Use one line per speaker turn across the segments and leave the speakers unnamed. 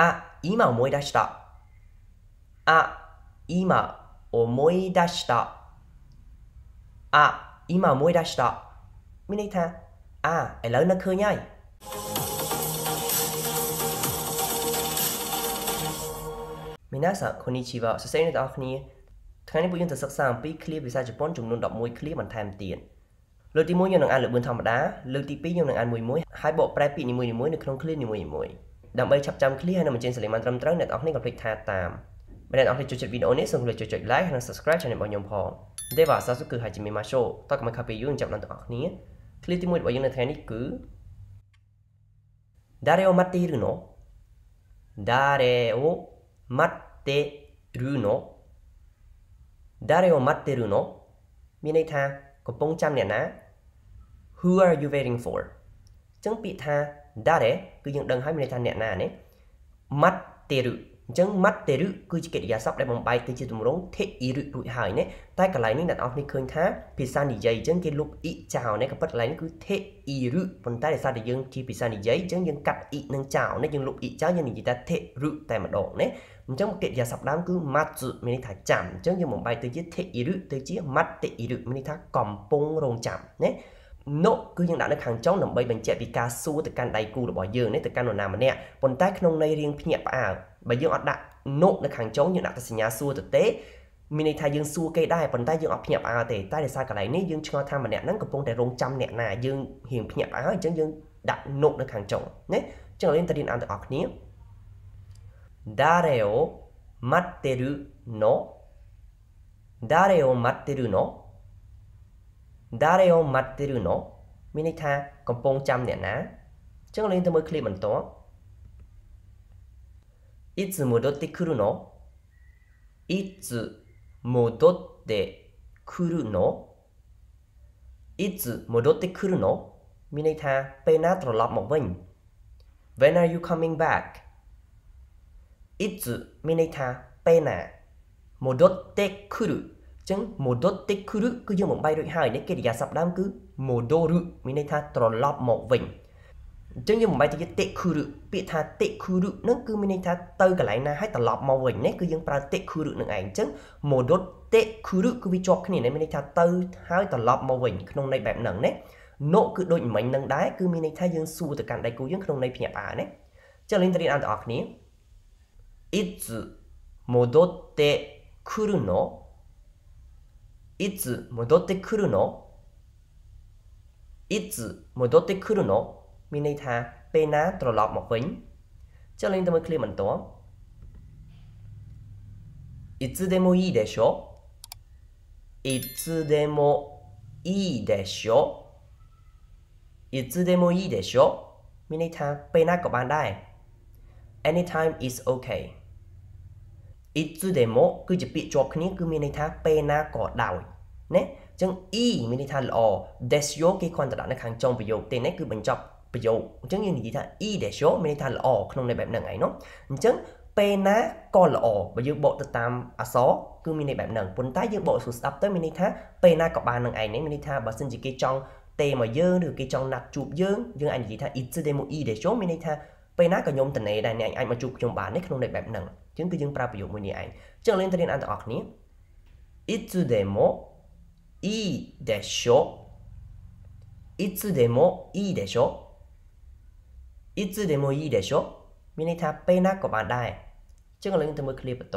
あ、今思い出した。あ、今思い出した。あ、今思い出した。មានន័យថាអាឥឡូវនឹកឃើញហើយមីណាសាこんにちはសរសេរអ្នកនរគ្នាថ្ងៃនេះពួកយើងទៅសិក្សាអំពីឃ្លាភាសាជប៉ុនចំនួន11ឃ្លាបន្ថែមទៀតលើកទី1យើងនឹងអានលើបឿនធម្មតាលើកទី2យើងនឹងអានមួយមួយហើយបកប្រែពាក្យនីមួយៗនៅក្នុងឃ្លានីមួយៗដើម្បីចាប់ចាំឃ្លាហើយនឹងបញ្ចេញសលេងបានត្រឹមត្រូវអ្នកនរគ្នាកុំភ្លេចថាតាមបើអ្នកនរគ្នាចូលចិត្តវីដេអូនេះសូមកុំភ្លេចចុច like ហើយនឹង subscribe channel របស់ខ្ញុំផងទេបាទសាសុគឺហើយជាមីម៉ាឈូតោះកុំខាប់ពីយូរចាប់ដល់អ្នកនរគ្នាឃ្លាទី1របស់យើងនៅថ្ងៃនេះគឺ Dare o matte iru no? Dare o matte iru no? Dare o matte iru no? មានន័យថាកំពុងចាំអ្នកណា Who are you waiting for ចឹងពាក្យថា dare គឺយើងដឹងហើយមានន័យថាអ្នកណានេះ materu អញ្ចឹង materu គឺជាកិរិយាសព្ទដែលបំបែកទៅជាទម្រង់ teiru រួចហើយណាតែកន្លែងនេះអ្នកនរគ្នាឃើញថា ភាសានិយាយអញ្ចឹងគេលុប i ចោលណាក៏ប៉ុន្តែកន្លែងនេះគឺ teiru ប៉ុន្តែដោយសារតែយើងជាភាសានិយាយអញ្ចឹងយើងកាត់ i នឹងចោលណាយើងលុប i ចោលយើងនិយាយថា teiru តែម្ដងណាអញ្ចឹងកិរិយាសព្ទដើមគឺ matsu មានន័យថាចាំអញ្ចឹងយើងបំបែកទៅជា teiru ទៅជា mateiru មានន័យថាកំពុងរងចាំណា no គឺយើងដាក់នៅខាងចុងដើម្បីបញ្ជាក់ពីការសួរទៅកាន់ដៃគូរបស់យើងនេះទៅកាន់នរណាម្នាក់ប៉ុន្តែក្នុងន័យរៀងភ្ញាក់ផ្អើលបើយើងអត់ដាក់ no នៅខាងចុងយើងដាក់តែសញ្ញាសួរទៅទេមានន័យថាយើងសួរគេដែរប៉ុន្តែយើងអត់ភ្ញាក់ផ្អើលទេតែដោយសារកន្លែងនេះយើងឆ្ងល់ថាម្នាក់ហ្នឹងកំពុងតែរងចាំអ្នកណាយើងរៀងភ្ញាក់ផ្អើលអញ្ចឹងយើងដាក់ no នៅខាងចុងណាចឹងលេងតរៀនអានទាំងអស់គ្នា Dare o matteru no Dare o matteru no Dario Martirino មានន័យថាកំពុងចាំអ្នកណាអញ្ចឹងលេងទៅមើលឃ្លាបន្ទាប់ It's modotte kuru no It's modotte kuru no It's modotte kuru no មានន័យថាពេលណាត្រឡប់មកវិញ When are you coming back It's មានន័យថាពេលណា modotte kuru ចឹង modotic គឺគឺយើងបំបីរួចហើយនេះកិរិយាសព្ទដើមគឺ modoru មានន័យថាត្រឡប់មកវិញអញ្ចឹងយើងបំបីទៅជាតិគឺរុពាក្យថាតិគឺរុនឹងគឺមានន័យថាទៅកន្លែងណាហើយត្រឡប់មកវិញនេះគឺយើងប្រើតិគឺរុនឹងឯងអញ្ចឹង modotte គឺរុគឺវាជាប់គ្នានេះមានន័យថាទៅហើយត្រឡប់មកវិញ ក្នុងន័យបែបហ្នឹងណា no គឺដូចមិញនឹងដែរគឺមានន័យថាយើងសួរទៅកាន់ដៃគូយើងក្នុងន័យភ្ញាក់ផ្អើលណាចឹងលេងទៅរៀនអានទាំងអស់គ្នា itsu modotte kuru no いつ戻ってくるのいつ戻んペナトロロロッモじゃあ、レンタムクリームンいつでもいいでしょいつでもいいでしょいつでもいいでしょみんな言ペナコバンダイ。Anytime is okay. いつでもគឺជាពាក្យជាប់គ្នាគឺមានន័យថាពេលណាក៏ដោយណាចឹង e មានន័យថាល្អ desyo គេគ្រាន់តែដាក់នៅខាងចុងប្រយោគទេណាគឺបញ្ចប់ប្រយោគអញ្ចឹងយើងនិយាយថា e desyo មានន័យថាល្អក្នុងន័យបែបហ្នឹងឯនោះអញ្ចឹងពេលណាក៏ល្អបើយើងបកទៅតាមអក្សរគឺមានន័យបែបហ្នឹងប៉ុន្តែយើងបកសួរស្ដាប់ទៅមានន័យថាពេលណាក៏បាននឹងឯងនេះមានន័យថាបើសិនជាគេចង់ទេមកយើងឬគេចង់ណាត់ជួបយើងយើងអាចនិយាយថា itsu demo e desyo មានន័យថាពេលណាក៏ខ្ញុំតនេដែរអ្នកអាចមកជួបខ្ញុំបាននេះក្នុងន័យបែបហ្នឹងចឹងគឺយើងប្រើប្រយោគមួយនេះឯងចឹងលេងទៅរៀនអានទាំងអស់គ្នា itsudemo i desho i い s u d e m o i desho i មានន័យថាពេលណាក៏បានដែរចឹងលេងទៅមើល c l e a បន្ត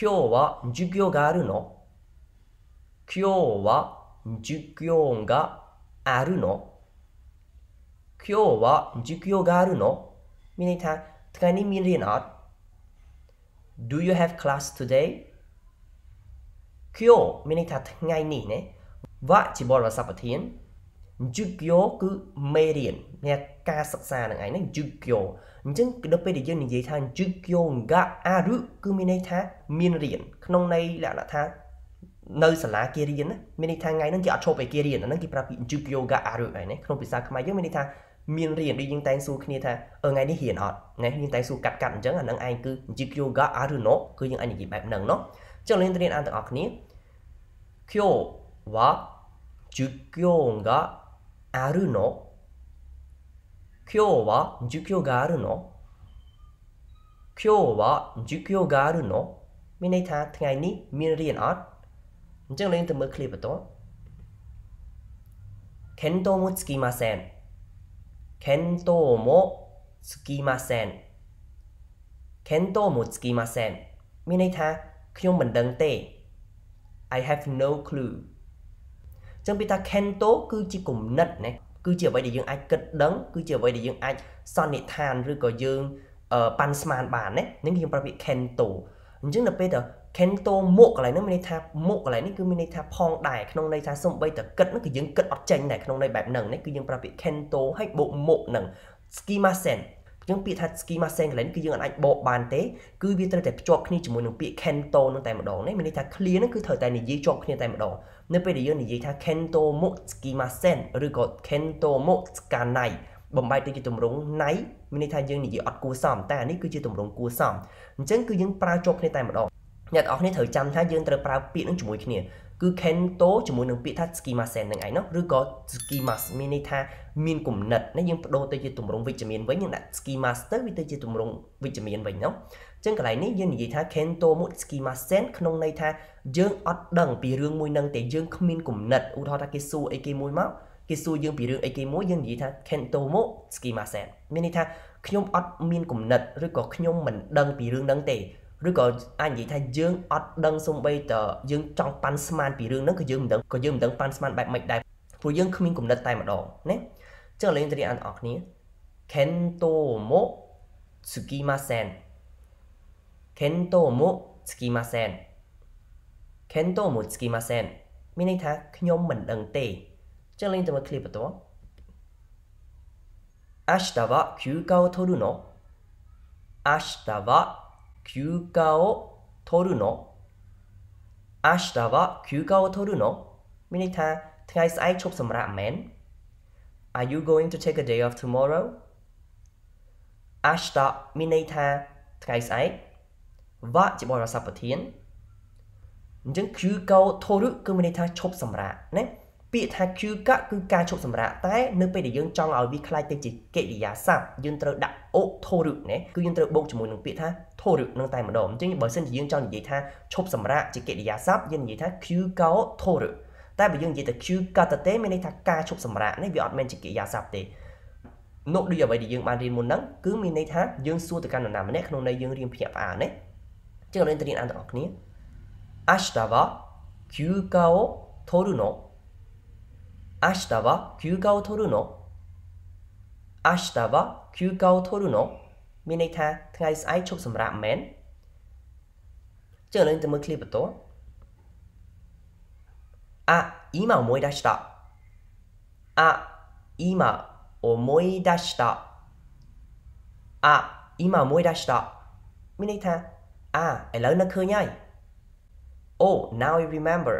今日は授業があるの今日は授業があるの今日は授業があるのមានន័ថ្ងៃនេះមានរៀនអត់ Do you have class today គីយមានន័យថាថ្ងៃនេះណាវាក់ជាបរិស័ព្ទប្រធានជឹកគីយគឺមេរៀនអ្នកការសិក្សានឹងឯងហ្នឹងជឹកគីយអញ្ចឹងដល់ពេលដែលយើងនិយាយថាជឹកគីយងកាអារុគឺមានន័យថាមានរៀនក្នុងន័យលក្ខណៈថានៅសាលាគេរៀនណាមានន័យថាថ្ងៃហ្នឹងគេអត់ឈប់ឲ្យគេរៀនអាហ្នឹងគេប្រាប់ពីជឹកគីយងកាអារុឯណាក្នុងភាសាខ្មែរយើងមានន័យថាមានរៀនដូចយើងតែងសួរគ្នាថាអឺថ្ងៃនេះរៀនអត់ថ្ងៃយើងតែងសួរកាត់កាត់អញ្ចឹងអានឹងឯងគឺ GQ ga aruno គឺយើងអាចនិយាយបែបហ្នឹងណោះអញ្ចឹងលោករៀនអានទាំងអស់គ្នា Kyo wa jukyo ga aruno Kyo wa jukyo ga aruno Kyo wa jukyo ga aruno មានន័យថាថ្ងៃនេះ មានរៀនអត់អញ្ចឹងលោកទៅមើល clip បន្ត Kento mo tsukimasen 見当もつきません見当もつきませんមានន័យថាខ្ញុំមិនដឹងទេ I have no clue ចឹងពីថា Kento គឺជាគំនិតណាគឺជាអ្វីដែលយើងអាចគិតដឹង គឺជាអ្វីដែលយើងអាចសន្និដ្ឋានឬក៏យើងប៉ាន់ស្មានបានណានឹងខ្ញុំប្រើពាក្យ Kento អញ្ចឹងដល់ពេលទៅ kento មុខកន្លែងហ្នឹងមានន័យថាមុខកន្លែងនេះគឺមានន័យថាផងដែរក្នុងន័យថាសំបីតគិតហ្នឹងគឺយើងគិតអត់ចេញដែរក្នុងន័យបែបហ្នឹងនេះគឺយើងប្រើពាក្យ kento ហើយបូកមុខហ្នឹង skimasen យើងពាក្យថា schema singlet គឺយើងអាចបកបានទេ គឺវាត្រូវតែភ្ជាប់គ្នាជាមួយនឹងពាក្យ kento នឹងតែម្ដងនេះមានន័យថា clear នឹងគឺត្រូវតែនិយាយជាប់គ្នាតែម្ដងនៅពេលដែលយើងនិយាយថា kento mo schema sen ឬក៏ kento mo skanai បំបែកទៅជាទម្រង់ nai មានន័យថាយើងនិយាយអត់គួរសម តែអានេះគឺជាទម្រង់គួរសមអញ្ចឹងគឺយើងប្រើជាប់គ្នាតែម្ដងអ្នកទាំងអស់គ្នាត្រូវចាំថាយើងត្រូវប្រើពាក្យនឹងជាមួយគ្នាគឺ Kento ជាមួយនឹងពាក្យថា Skimasen នឹងឯណោះឬក៏ Skimas មានន័យថាមានគុណិតណាយើងបដូរទៅជាទម្រង់វិជ្ជមានវិញយើងដាក់ Skimas ទៅវាទៅជាទម្រង់វិជ្ជមានវិញណោះអញ្ចឹងកន្លែងនេះយើងនិយាយថា Kento មុត Skimasen ក្នុងន័យថាយើងអត់ដឹងពីរឿងមួយនឹងតែយើងគ្មានគុណិតឧទាហរណ៍ថាគេសួរអីគេមួយមកគេសួរយើងពីរឿងអីគេមួយយើងនិយាយថា Kento មុត Skimasen មានន័យថាខ្ញុំអត់មានគុណិតឬក៏ខ្ញុំមិនដឹងពីរឿងនឹងទេឬក៏អាចនិយាយថាយើងអត់ដឹងសំបីតយើងចង់ប៉ាន់ស្មានពីរឿងហ្នឹងក៏យើងមិនដឹងក៏យើងមិនដឹងប៉ាន់ស្មានបែបម៉េចដែរព្រោះយើងគ្មានគំនិតតែម្ដងណាចឹងឥឡូវយើងទៅរៀនអនអស់គ្នា Kento mo tsukimasen Kento mo tsukimasen Kento mo tsukimasen មានន័យថាខ្ញុំមិនដឹងទេចឹងលេងទៅមើល clip បន្ត明日は休暇を取るの明日は休暇を取るの明日は休暇を取るのមានន័យថាថ្ងៃស្អែកឈប់សម្រាកមែន Are you going to take a day off tomorrow 明日មានន័យថាថ្ងៃស្អែកវ៉ាជាបរិស័ព្ទប្រធានអញ្ចឹង Q កោធរុគឺមានន័យថាឈប់សម្រាកណាពាក្យថាជឿកគឺការឈប់សម្រាកតែនៅពេលដែលយើងចង់ឲ្យវាคล้ายទៅជាកិរិយាសព្ទយើងត្រូវដាក់អូធោរឹកណាគឺយើងត្រូវបូកជាមួយនឹងពាក្យថាធោរឹកនឹងតែម្ដងអញ្ចឹងបើសិនជាយើងចង់និយាយថាឈប់សម្រាកជាកិរិយាសព្ទយើងនិយាយថាជឿកោធោរឹកតែបើយើងនិយាយថាជឿកតតេមានន័យថាការឈប់សម្រាកនេះវាអត់មែនជាកិរិយាសព្ទទេនោះដូចអ្វីដែលយើងបានរៀនមុនហ្នឹងគឺមានន័យថាយើងសួរទៅកាន់នរណាម្នាក់ក្នុងន័យយើងរៀនភ្ញាក់ផ្អើលណាចឹងនៅទៅរៀនអានទាំងអស់គ្នា Ashita wa kyūka o toru no 明日は休暇を取るの明日は休暇を取るのមានន័យថាថ្ងៃស្អែកឈប់សម្រាកមែនចឹងឥឡូវទៅមើលឃ្លាបន្ទាប់あ今思い出したあ今思い出したあ今思い出したមានន័យថាអាឥឡូវនឹកឃើញហើយ Oh now I remember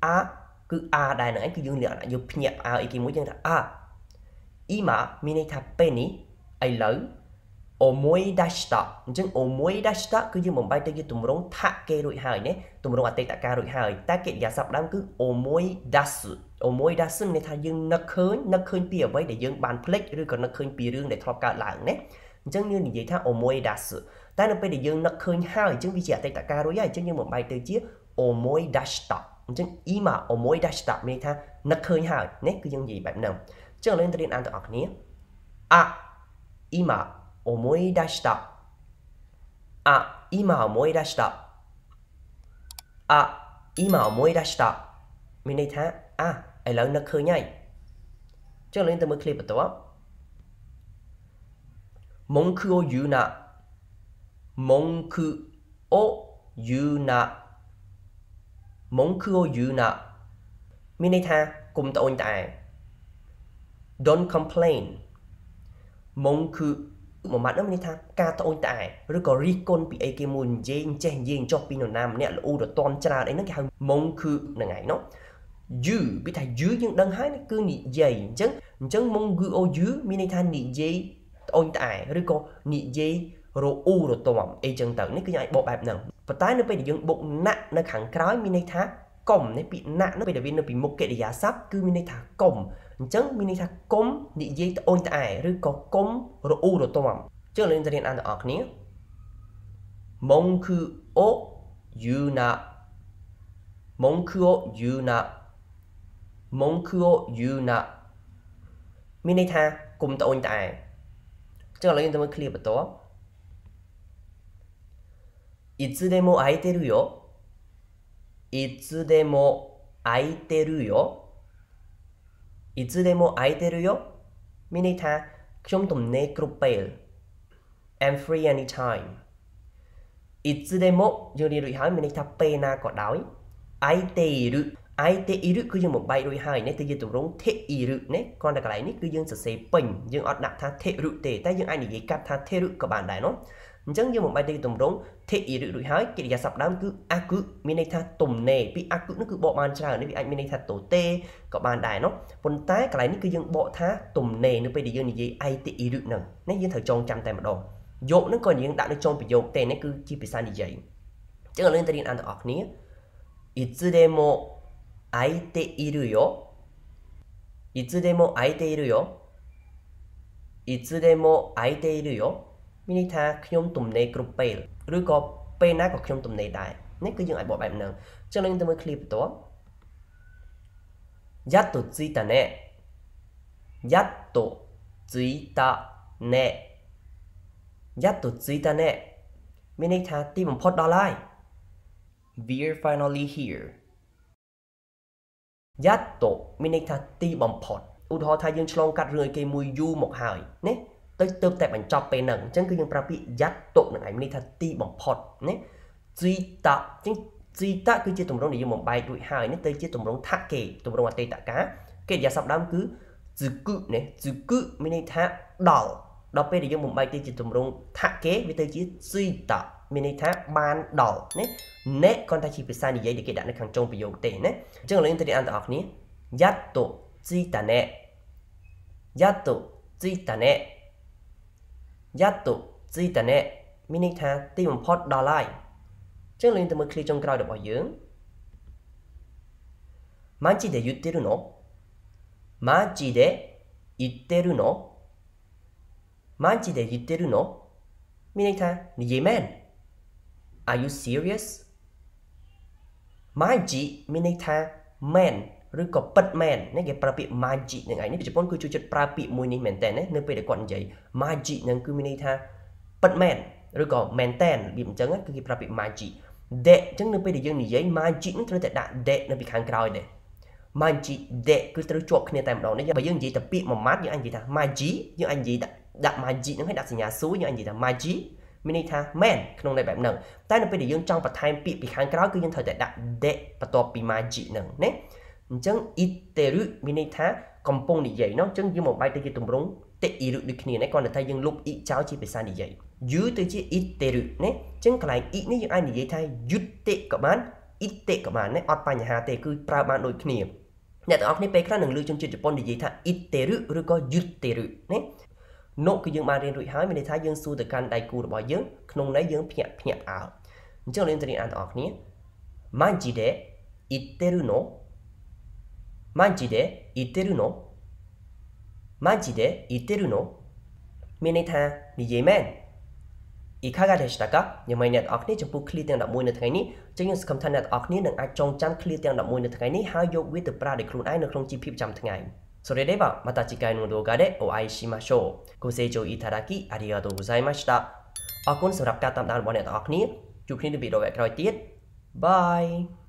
あគឺ a ដែរនឹងឯងគឺយើងលក្ខណៈយើងភ្ញាក់ផ្អើលអីគេមួយយើងថា a ima មានន័យថាពេលនេះឥឡូវ omoi dashita អញ្ចឹង omoi dashita គឺយើងបំបីទៅជាទម្រង់ថាគេរួចហើយណាទម្រង់អតីតកាលរួចហើយ តែកិរិយាសព្ទដើមគឺ omoi dasu omoi dasu មានន័យថាយើងនឹកឃើញនឹកឃើញពីអ្វីដែលយើងបានភ្លេចឬក៏នឹកឃើញពីរឿងដែលធ្លាប់កើតឡើងណាអញ្ចឹងយើងនិយាយថា omoi dasu តែនៅពេលដែលយើងនឹកឃើញហើយអញ្ចឹងវាជាអតីតកាលរួចហើយអញ្ចឹងយើងបំបីទៅជា omoi dashita អញ្ចឹងអ៊ីម៉ាអមួយដាច់តាមានថានឹកឃើញហើយនេះគឺយើងនិយាយបែបហ្នឹងអញ្ចឹងឥឡូវទៅរៀនអានទាំងអស់គ្នាអាអ៊ីម៉ាអមួយដាច់តាអាអ៊ីម៉ាអមួយដាច់តាអាអ៊ីម៉ាអមួយដាច់តាមានន័យថាអាឥឡូវនឹកឃើញហើយចឹងលេងទៅមើលឃ្លីបបន្ទាប់文句を言うな文句を言うな文句を言うなមានន័យថាកុំត្អូញត្អែ Don't complain មុងគឺមួយម៉ាត់នោះមានន័យថាការត្អូញត្អែឬក៏រិះគន់ពីអីគេមួយនិយាយចេះនិយាយចុះពីនរណាម្នាក់ល្អូរតន់ច្រើនអីហ្នឹងគេហៅមុងគឺហ្នឹងហើយនោះ you ពីថា you យើងដឹងហើយគឺនិយាយអញ្ចឹងអញ្ចឹងមុងគឺ o you មានន័យថានិយាយត្អូញត្អែឬក៏និយាយរអ៊ូរទាំអីចឹងទៅនេះគឺយើងអាចបកបែបហ្នឹងប៉ុន្តែនៅពេលដែលយើងបុកណាក់នៅខាងក្រោយមានន័យថាកុំនេះពាក្យណាក់នោះពេលដែលវានៅពីមុខកិរិយាសព្ទគឺមានន័យថាកុំអញ្ចឹងមានន័យថាកុំ និយាយត្អូញត្អែឬក៏កុំរអ៊ូរទាំជើងលេងទៅរៀនអានទាំងអស់គ្នាម៉ុងគឺអូយូណាម៉ុងគឺអូយូណាម៉ុងគឺអូយូណាមានន័យថាកុំត្អូញត្អែជើងលេងទៅមើលឃ្លាបន្ទាប់いつでも空いてるよ。いつでも空いてるよ。いつでも空いてるよមានន័យថាខ្ញុំទំនេរគ្រប់ពេល I'm free anytime いつでもយើងរៀនរួចហើយមានន័យថាពេលណាក៏ដោយ空いている空いているគឺយើងបំបែករួចហើយនេះគឺជាទម្រង់ているណាគ្រាន់តែកន្លែងនេះគឺយើងសរសេរពេញយើងអត់ដាក់ថាてるទេតែយើងអាចនិយាយកាត់ថាてるក៏បានដែរនោះអញ្ចឹងយើងបំបែកទៅទម្រង់ take it រួចហើយកិរិយាសព្ទដើមគឺ aku មានន័យថាទំនេរពី aku នោះគឺបកបានច្រើននេះវាអាចមានន័យថាតូទេក៏បានដែរនោះប៉ុន្តែកន្លែងនេះគឺយើងបកថាទំនេរនៅពេលដែលយើងនិយាយ ai take it នឹងនេះយើងត្រូវចងចាំតែម្ដងយកនឹងក៏យើងដាក់នៅចុងប្រយោគទេនេះគឺជាភាសានិយាយអញ្ចឹងឥឡូវទៅរៀនអានទាំងអស់គ្នាいつでも空いているよいつでも空いているよいつでも空いているよមានន័យថាខ្ញុំទំនេរគ្រប់ពេល ឬក៏ពេលណាក៏ខ្ញុំទំនេរដែរនេះគឺយើងអាចបកបែបហ្នឹងចឹងយើងទៅមើល clip បន្ទាប់យ៉ាត់តូជីតាណែយ៉ាត់តូជីតាណែយ៉ាត់តូជីតាណែមានន័យថាទីបំផុតដល់ហើយ We're finally here យ៉ាត់តូមានន័យថាទីបំផុតឧទាហរណ៍ថាយើងឆ្លងកាត់រឿងអីគេមួយយូរមកហើយណាទៅទៅតែបញ្ចប់ពេលហ្នឹងអញ្ចឹងគឺយើងប្រើពាក្យយ៉ាត់តុនឹងឯងនេះថាទីបំផុតណាជីតៈអញ្ចឹងជីតៈគឺជាទម្រង់ដែលយើងបំបែករួចហើយនេះទៅជាទម្រង់ថាគេទម្រង់អតីតកាលកិរិយាសព្ទដើមគឺជឹគឺណាជឹគឺមានន័យថាដល់ដល់ពេលដែលយើងបំបែកទៅជាទម្រង់ថាគេវាទៅជាជីតៈមានន័យថាបានដល់ណាណេគាត់ថាជាភាសានិយាយដែលគេដាក់នៅខាងចុងប្រយោគទេណាអញ្ចឹងឥឡូវយើងទៅរៀនអនទាំងអស់គ្នាយ៉ាត់តុជីតាណេយ៉ាត់តុជីតាណេយ៉ាត់តុជីតាណេមានន័យថាទីបំផុតដល់ហើយចឹងលេងទៅមើលឃ្លីចុងក្រោយរបស់យើងម៉ាជីដេយូទេរុណូម៉ាជីដេយូទេរុណូម៉ាជីដេយូទេរុណូមានន័យថានិយាយមែន Are you serious? ម៉ាជីមានន័យថាមែនឬក៏ពិតមែននេះគេប្រើពាក្យ magic នឹងឯងនេះជប៉ុនគឺចូលចិត្តប្រើពាក្យមួយនេះមែនតើនៅពេលដែលគាត់និយាយ magic នឹងគឺមានន័យថាពិតមែនឬក៏មែនតែនរបៀបអញ្ចឹងគឺគេប្រើពាក្យ magic ដេកអញ្ចឹងនៅ ពេលដែលយើងនិយាយ magic នឹងត្រូវតែដាក់ដេកនៅពីខាងក្រោយដែរ magic ដេកគឺត្រូវជាប់គ្នាតែម្ដងនេះបើយើងនិយាយតែពាក្យមួយម៉ាត់យើងអាចនិយាយថា magic យើងអាចនិយាយដាក់ magic នឹងឲ្យដាក់សញ្ញាសួរយើងអាចនិយាយថា magic មានន័យថាមែនក្នុងន័យបែបហ្នឹងតែនៅពេលដែលយើងចង់បន្ថែមពាក្យពីខាងក្រោយគឺយើងត្រូវតែដាក់ de បន្ទាប់ពី magic ហ្នឹងណាអញ្ចឹង iteru មានន័យថា កំពុងនិយាយនោះអញ្ចឹងយើងមកបែកទៅជាទម្រង់ teiru ដូចគ្នាណាគាត់តែថាយើងលុប i ចោលជាភាសានិយាយ yu ទៅជា iteru ណាអញ្ចឹងកន្លែង i នេះយើងអាចនិយាយថា yutte ក៏បាន ite ក៏បានណាអត់បញ្ហាទេគឺប្រើបានដូចគ្នាអ្នកទាំងអស់គ្នាពេលខ្លះនឹងលើកជនជាតិជប៉ុននិយាយថា iteru ឬក៏ yuteru ណានោះគឺយើងបានរៀនរួចហើយមានន័យថាយើងសួរទៅកាន់ដៃគូរបស់យើងក្នុងន័យយើងភ្ញាក់ភ្ញាក់អើអញ្ចឹងលោកអ្នកទាំងអស់គ្នា manji de iteru no マジで言ってるのマジで言ってるのមានន័យថានិយាយមែនអ៊ីខាកាដេស្តាកាយ៉ាងម៉េចអ្នកនរអគ្នាចំពោះឃ្លាទាំង11នៅថ្ងៃនេះចឹងយើងសង្ឃឹមថាអ្នកនរអគ្នានឹងអាចចងចាំឃ្លាទាំង11នៅថ្ងៃនេះហើយយកវាទៅប្រើដោយខ្លួនឯងនៅក្នុងជីវភាពប្រចាំថ្ងៃそれではまた次回の動画でお会いしましょうご清聴いただきありがとうございましたអរគុណសម្រាប់ការតាមដានរបស់អ្នកនរអគ្នាជួបគ្នានៅវីដេអូក្រោយទៀត Bye